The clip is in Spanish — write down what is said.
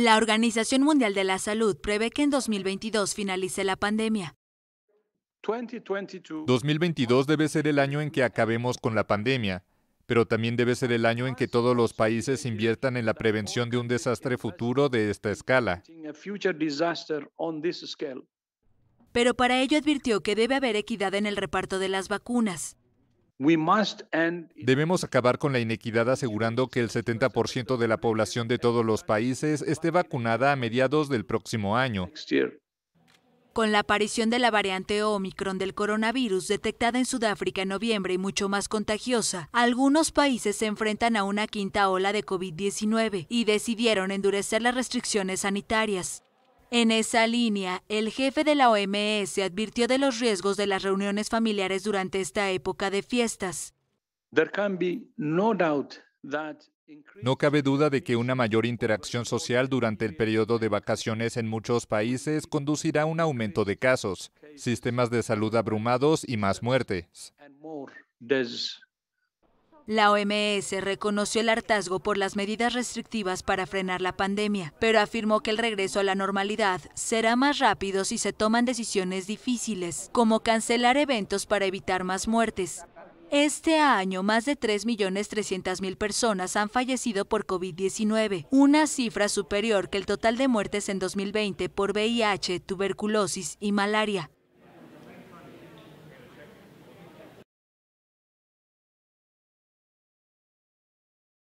La Organización Mundial de la Salud prevé que en 2022 finalice la pandemia. 2022 debe ser el año en que acabemos con la pandemia, pero también debe ser el año en que todos los países inviertan en la prevención de un desastre futuro de esta escala. Pero para ello advirtió que debe haber equidad en el reparto de las vacunas. Debemos acabar con la inequidad asegurando que el 70% de la población de todos los países esté vacunada a mediados del próximo año. Con la aparición de la variante Omicron del coronavirus detectada en Sudáfrica en noviembre y mucho más contagiosa, algunos países se enfrentan a una quinta ola de COVID-19 y decidieron endurecer las restricciones sanitarias. En esa línea, el jefe de la OMS advirtió de los riesgos de las reuniones familiares durante esta época de fiestas. No cabe duda de que una mayor interacción social durante el periodo de vacaciones en muchos países conducirá a un aumento de casos, sistemas de salud abrumados y más muertes. La OMS reconoció el hartazgo por las medidas restrictivas para frenar la pandemia, pero afirmó que el regreso a la normalidad será más rápido si se toman decisiones difíciles, como cancelar eventos para evitar más muertes. Este año, más de 3.300.000 personas han fallecido por COVID-19, una cifra superior que el total de muertes en 2020 por VIH, tuberculosis y malaria.